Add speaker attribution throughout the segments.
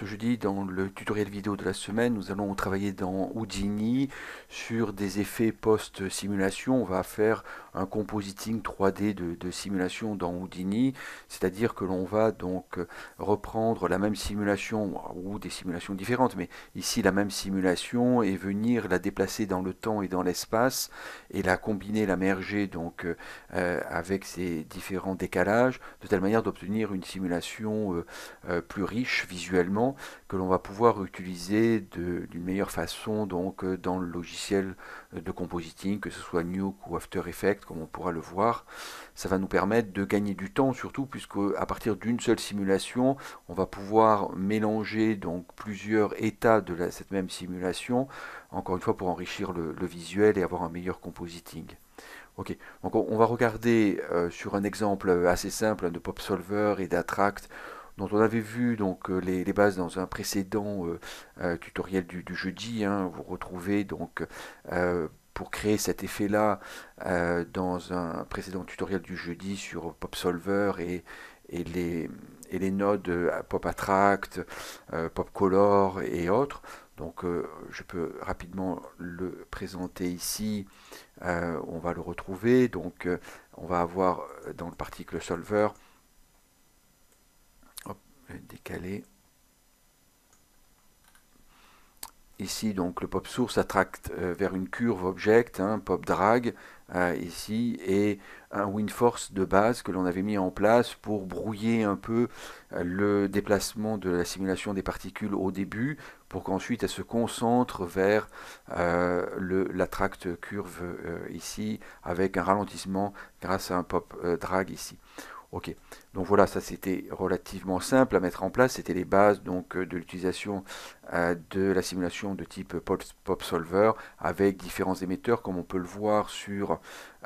Speaker 1: Ce jeudi, dans le tutoriel vidéo de la semaine, nous allons travailler dans Houdini sur des effets post-simulation. On va faire un compositing 3D de, simulation dans Houdini, c'est-à-dire que l'on va donc reprendre la même simulation, ou des simulations différentes, mais ici la même simulation, et venir la déplacer dans le temps et dans l'espace, et la combiner, la merger donc euh, avec ces différents décalages, de telle manière d'obtenir une simulation euh, euh, plus riche visuellement que l'on va pouvoir utiliser d'une meilleure façon donc euh, dans le logiciel euh, de compositing, que ce soit Nuke ou After Effects, comme on pourra le voir. Ça va nous permettre de gagner du temps surtout puisque à partir d'une seule simulation, on va pouvoir mélanger donc plusieurs états de cette même simulation, encore une fois pour enrichir le, visuel et avoir un meilleur compositing. Ok, on va regarder euh, sur un exemple assez simple hein, de Pop Solver et d'Attract dont on avait vu donc euh, les, bases dans un précédent euh, euh, tutoriel du, jeudi. Hein, vous retrouvez donc pour créer cet effet-là dans un précédent tutoriel du jeudi sur PopSolver et, et, les, et les nodes PopAttract, PopColor et autres. Donc je peux rapidement le présenter ici. on va le retrouver. Donc on va avoir dans le particle solver décalé décaler. Ici, donc, le pop source attracte euh, vers une curve object, un hein, pop drag, euh, ici, et un wind force de base que l'on avait mis en place pour brouiller un peu euh, le déplacement de la simulation des particules au début, pour qu'ensuite elle se concentre vers le, la curve ici, avec un ralentissement grâce à un pop drag ici donc voilà, ça c'était relativement simple à mettre en place, c'était les bases donc euh, de l'utilisation euh, de la simulation de type Pop Solver avec différents émetteurs comme on peut le voir sur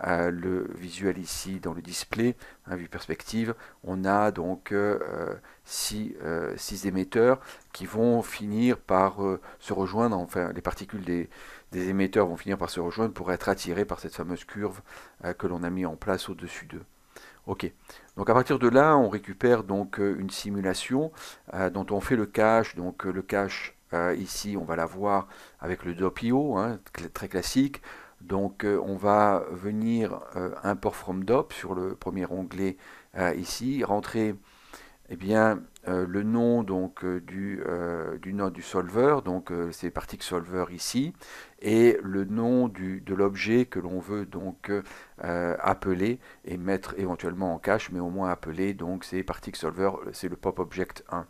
Speaker 1: euh, le visuel ici dans le display, hein, vue perspective, on a donc six émetteurs qui vont finir par se rejoindre, enfin les particules des, des, émetteurs vont finir par se rejoindre pour être attirées par cette fameuse curve que l'on a mis en place au-dessus d'eux. Ok. Donc à partir de là, on récupère donc euh, une simulation euh, dont on fait le cache. Donc euh, le cache ici, on va l'avoir avec le DOPIO, hein, très classique. Donc on va venir import from DOP sur le premier onglet ici, rentrer eh bien, euh, le nom donc, euh, du, euh, du du solver, donc c'est particle solver ici, et le nom de l'objet que l'on veut donc appeler et mettre éventuellement en cache, mais au moins appeler, donc c'est particle solver, c'est le pop object 1.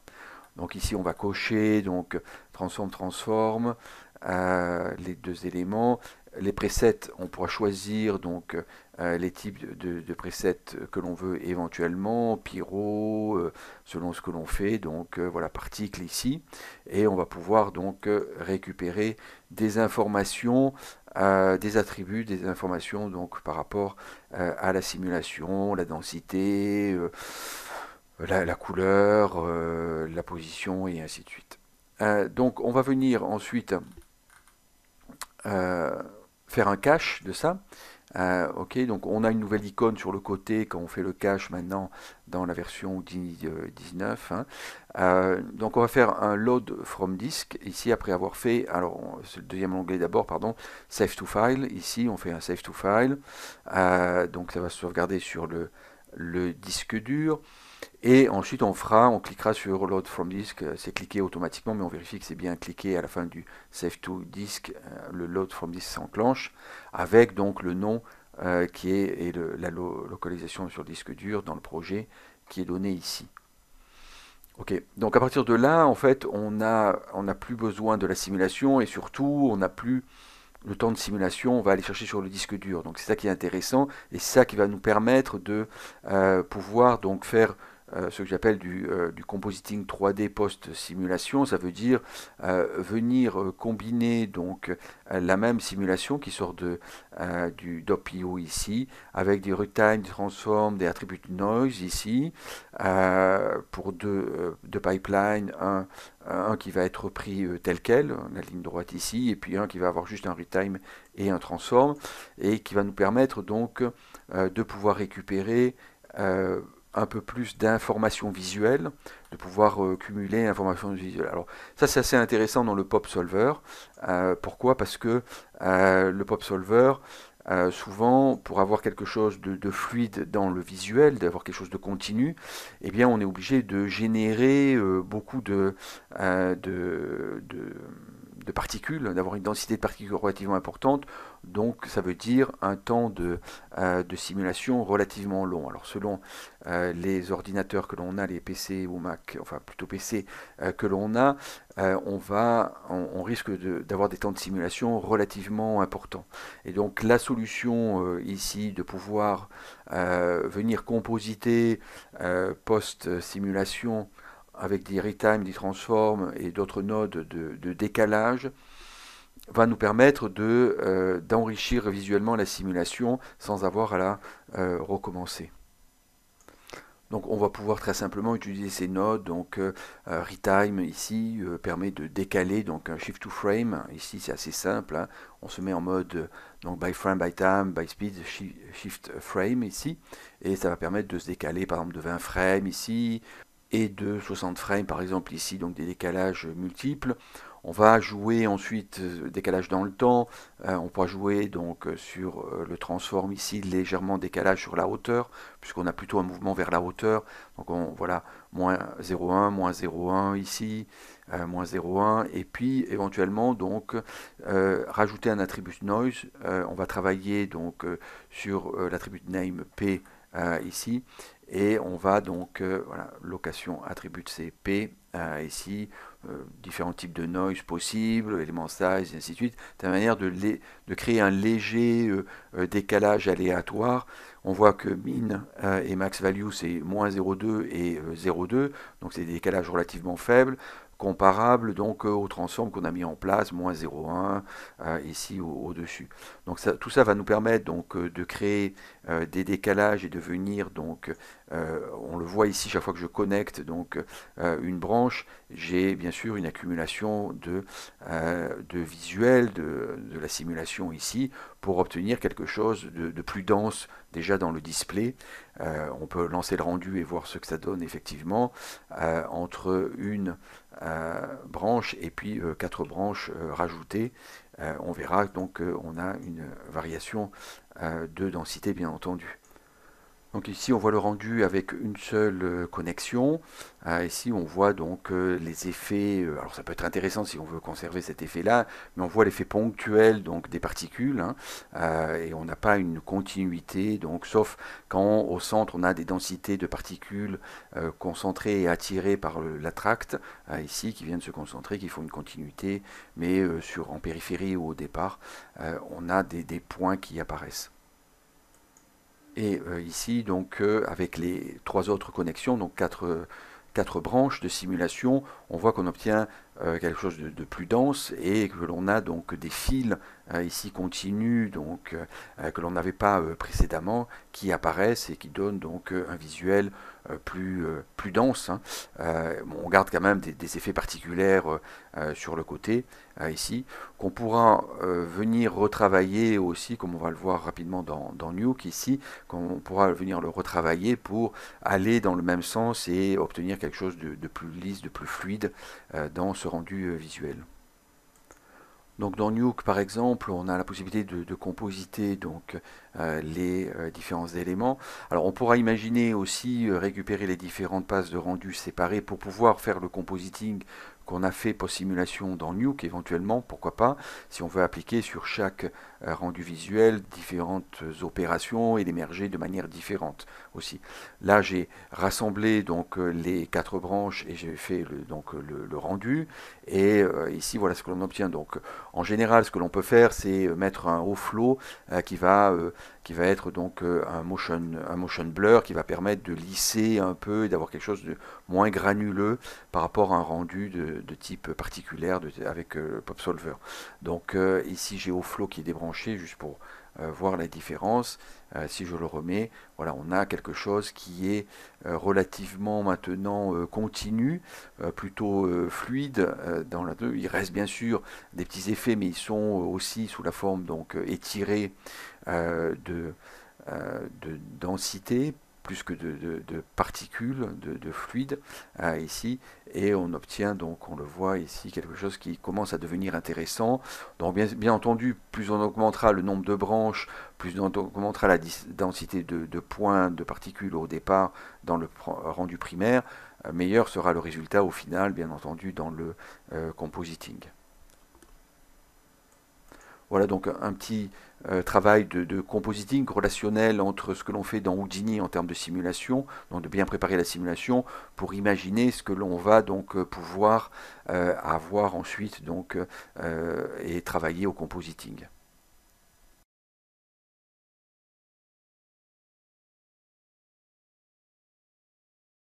Speaker 1: Donc ici on va cocher donc transform transform les deux éléments les presets, on pourra choisir donc euh, les types de, presets que l'on veut éventuellement, pyro, euh, selon ce que l'on fait, donc euh, voilà, particle ici, et on va pouvoir donc récupérer des informations, des attributs, des informations donc par rapport à la simulation, la densité, la, couleur, la position et ainsi de suite. donc on va venir ensuite faire un cache de ça. Euh, ok, donc on a une nouvelle icône sur le côté quand on fait le cache maintenant dans la version 19. Euh, hein. euh, donc on va faire un load from disk ici après avoir fait, alors c'est le deuxième onglet d'abord, pardon, save to file. Ici on fait un save to file, donc ça va se sauvegarder sur le le disque dur. Et ensuite, on fera, on cliquera sur Load from Disk. Euh, c'est cliqué automatiquement, mais on vérifie que c'est bien cliqué à la fin du Save to Disk. Euh, le Load from Disk s'enclenche avec donc le nom euh, qui est et la localisation sur le disque dur dans le projet qui est donné ici. Ok, donc à partir de là, en fait, on a on n'a plus besoin de la simulation et surtout, on n'a plus le temps de simulation, on va aller chercher sur le disque dur. Donc c'est ça qui est intéressant et c'est ça qui va nous permettre de euh, pouvoir donc faire euh, ce que j'appelle du, euh, compositing 3D post-simulation. Ça veut dire euh, venir combiner donc la même simulation qui sort de, du DOPIO ici, avec des retimes, des transforms, des attributes noise ici, pour deux, deux pipelines, un, un, qui va être pris tel quel, la ligne droite ici, et puis un qui va avoir juste un retime et un transform, et qui va nous permettre donc de pouvoir récupérer un peu plus d'informations visuelles, de pouvoir euh, cumuler informations visuelles. Alors ça c'est assez intéressant dans le Pop Solver. Euh, pourquoi Parce que euh, le Pop Solver, souvent pour avoir quelque chose de, fluide dans le visuel, d'avoir quelque chose de continu, eh bien on est obligé de générer beaucoup de de particules, d'avoir une densité de particules relativement importante. Donc ça veut dire un temps de, euh, simulation relativement long. Alors selon euh, les ordinateurs que l'on a, les PC ou Mac, enfin plutôt PC euh, que l'on a, on, va, on, risque d'avoir des temps de simulation relativement importants. Et donc la solution ici de pouvoir venir compositer post-simulation avec des retimes, des transforms et d'autres nodes de, décalage, va nous permettre euh, d'enrichir de, visuellement la simulation sans avoir à la euh, recommencer. Donc on va pouvoir très simplement utiliser ces nodes. Donc euh, retime ici permet de décaler donc un shift to frame. Ici c'est assez simple. Hein. On se met en mode donc by frame, by time, by speed, shift frame ici. Et ça va permettre de se décaler par exemple de 20 frames ici, et de 60 frames, par exemple ici, donc des décalages multiples. On va jouer ensuite euh, décalage dans le temps, euh, on pourra jouer donc euh, sur le transform ici, légèrement décalage sur la hauteur, puisqu'on a plutôt un mouvement vers la hauteur, donc on, voilà, moins 0,1, moins 0,1 ici, moins 0,1, et puis éventuellement donc rajouter un attribut noise, on va travailler donc sur l'attribut name P euh, ici. Et on va donc, euh, voilà, location attribut CP euh, ici, différents types de noise possibles, éléments size, et ainsi de suite. C'est manière de, créer un léger décalage aléatoire on voit que min euh, et max value, c'est moins 0,2 et 0,2, euh, donc c'est des décalages relativement faibles, comparables donc euh, au transform qu'on a mis en place, moins 0,1 ici au-dessus. donc tout ça va nous permettre donc de créer des décalages et de venir donc on le voit ici chaque fois que je connecte donc une branche, j'ai bien sûr une accumulation de, de visuels de, la simulation ici pour obtenir quelque chose de plus dense déjà dans le display, euh, on peut lancer le rendu et voir ce que ça donne effectivement euh, entre une euh, branche et puis quatre branches rajoutées. on verra donc qu'on a une variation de densité bien entendu. Donc ici on voit le rendu avec une seule euh, connexion. Ah, ici on voit donc euh, les effets, euh, alors ça peut être intéressant si on veut conserver cet effet là, mais on voit l'effet ponctuel donc des particules hein. et on n'a pas une continuité, donc sauf quand au centre on a des densités de particules concentrées et attirées par l'attracte. ici qui viennent se concentrer, qui font une continuité, mais sur, en périphérie ou au départ, on a des points qui apparaissent. Et euh, ici, donc, euh, avec les trois autres connexions, donc quatre, branches de simulation, on voit qu'on obtient euh, quelque chose de, de, plus dense et que l'on a donc des fils Hein, ici continue donc euh, que l'on n'avait pas euh, précédemment qui apparaissent et qui donnent donc euh, un visuel plus, plus dense. Hein. on garde quand même des, effets particuliers sur le côté ici qu'on pourra venir retravailler aussi comme on va le voir rapidement dans, dans Nuke ici, qu'on pourra venir le retravailler pour aller dans le même sens et obtenir quelque chose de plus lisse, de plus fluide dans ce rendu visuel. Donc dans Nuke, par exemple, on a la possibilité de, compositer donc, euh, les euh, différents éléments. Alors on pourra imaginer aussi euh, récupérer les différentes passes de rendu séparées pour pouvoir faire le compositing qu'on a fait pour simulation dans Nuke, éventuellement, pourquoi pas, si on veut appliquer sur chaque euh, rendu visuel différentes opérations et l'émerger de manière différente aussi. Là, j'ai rassemblé donc euh, les quatre branches et j'ai fait le, donc le, rendu. Et euh, ici, voilà ce que l'on obtient. Donc, en général, ce que l'on peut faire, c'est mettre un haut flow qui va qui va être donc un motion un motion blur qui va permettre de lisser un peu et d'avoir quelque chose de moins granuleux par rapport à un rendu de de, type particulière avec euh, le Pop Solver. Donc euh, ici j'ai flow qui est débranché juste pour euh, voir la différence. si je le remets, voilà, on a quelque chose qui est relativement maintenant continu, plutôt fluide. dans la, il reste bien sûr des petits effets, mais ils sont aussi sous la forme donc étirée de, de densité plus que de, particules, de, fluides hein, ici, et on obtient donc, on le voit ici, quelque chose qui commence à devenir intéressant. Donc bien, entendu, plus on augmentera le nombre de branches, plus on augmentera la densité de, points de particules au départ dans le rendu primaire, euh, meilleur sera le résultat au final, bien entendu, dans le euh, compositing. Voilà donc un petit euh, travail de, compositing relationnel entre ce que l'on fait dans Houdini en termes de simulation, donc de bien préparer la simulation pour imaginer ce que l'on va donc euh, pouvoir euh, avoir ensuite donc, et travailler au compositing.